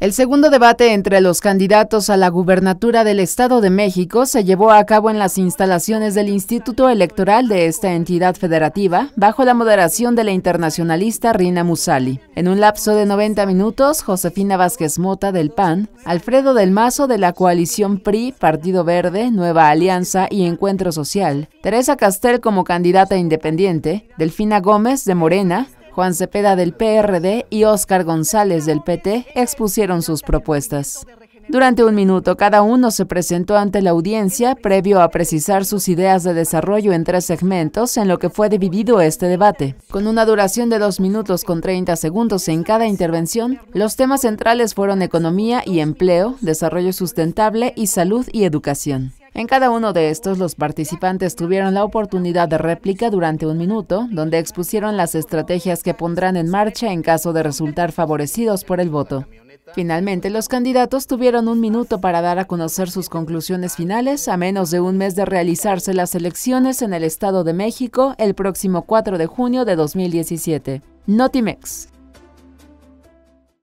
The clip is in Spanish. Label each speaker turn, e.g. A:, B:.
A: El segundo debate entre los candidatos a la gubernatura del Estado de México se llevó a cabo en las instalaciones del Instituto Electoral de esta entidad federativa, bajo la moderación de la internacionalista Rina Musali. En un lapso de 90 minutos, Josefina Vázquez Mota del PAN, Alfredo del Mazo de la coalición PRI, Partido Verde, Nueva Alianza y Encuentro Social, Teresa Castel como candidata independiente, Delfina Gómez de Morena, Juan Cepeda del PRD y Óscar González del PT expusieron sus propuestas. Durante un minuto cada uno se presentó ante la audiencia previo a precisar sus ideas de desarrollo en tres segmentos en lo que fue dividido este debate. Con una duración de dos minutos con 30 segundos en cada intervención, los temas centrales fueron economía y empleo, desarrollo sustentable y salud y educación. En cada uno de estos, los participantes tuvieron la oportunidad de réplica durante un minuto, donde expusieron las estrategias que pondrán en marcha en caso de resultar favorecidos por el voto. Finalmente, los candidatos tuvieron un minuto para dar a conocer sus conclusiones finales a menos de un mes de realizarse las elecciones en el Estado de México el próximo 4 de junio de 2017. Notimex.